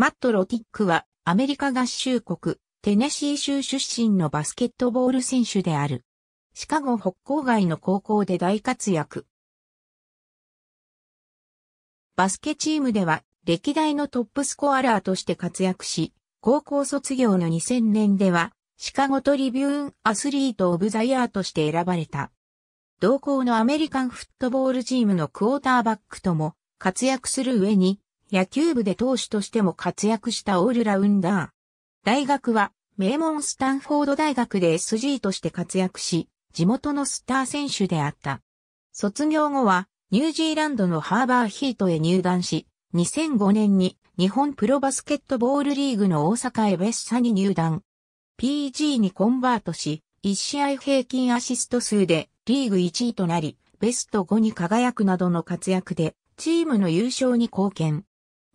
マット・ロティックはアメリカ合衆国テネシー州出身のバスケットボール選手である。シカゴ北郊外の高校で大活躍。バスケチームでは歴代のトップスコアラーとして活躍し、高校卒業の2000年ではシカゴトリビューンアスリート・オブ・ザ・イヤーとして選ばれた。同校のアメリカンフットボールチームのクォーターバックとも活躍する上に野球部で投手としても活躍したオールラウンダー。大学は、名門スタンフォード大学で SG として活躍し、地元のスター選手であった。卒業後は、ニュージーランドのハーバーヒートへ入団し、2005年に日本プロバスケットボールリーグの大阪エベッサに入団。PG にコンバートし、1試合平均アシスト数でリーグ1位となり、ベスト5に輝くなどの活躍で、チームの優勝に貢献。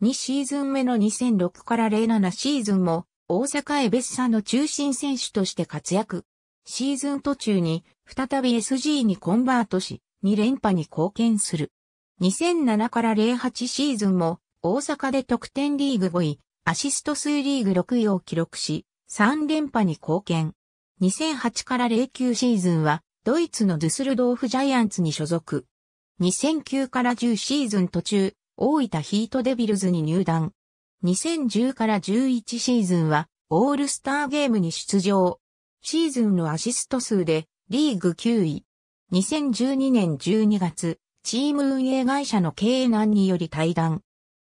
2シーズン目の2006から07シーズンも大阪エベッサの中心選手として活躍。シーズン途中に再び SG にコンバートし、2連覇に貢献する。2007から08シーズンも大阪で得点リーグ5位、アシスト数リーグ6位を記録し、3連覇に貢献。2008から09シーズンはドイツのドゥスルドーフジャイアンツに所属。2009から10シーズン途中、大分ヒートデビルズに入団。2010から11シーズンはオールスターゲームに出場。シーズンのアシスト数でリーグ9位。2012年12月、チーム運営会社の経営難により退団。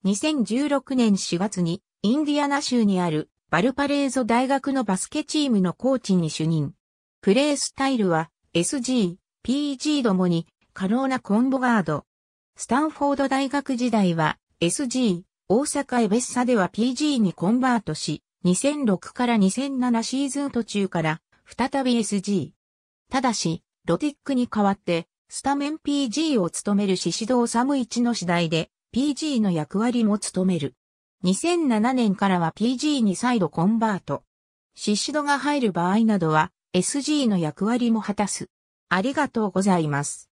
2016年4月にインディアナ州にあるバルパレーゾ大学のバスケチームのコーチに就任。プレースタイルは SG、PG どもに可能なコンボガード、スタンフォード大学時代は SG 大阪エベッサでは PG にコンバートし、2006から2007シーズン途中から再び SG。ただし、ロティックに代わってスタメン PG を務めるシシドサムイ一の次第で PG の役割も務める。2007年からは PG に再度コンバート。シシドが入る場合などは SG の役割も果たす。ありがとうございます。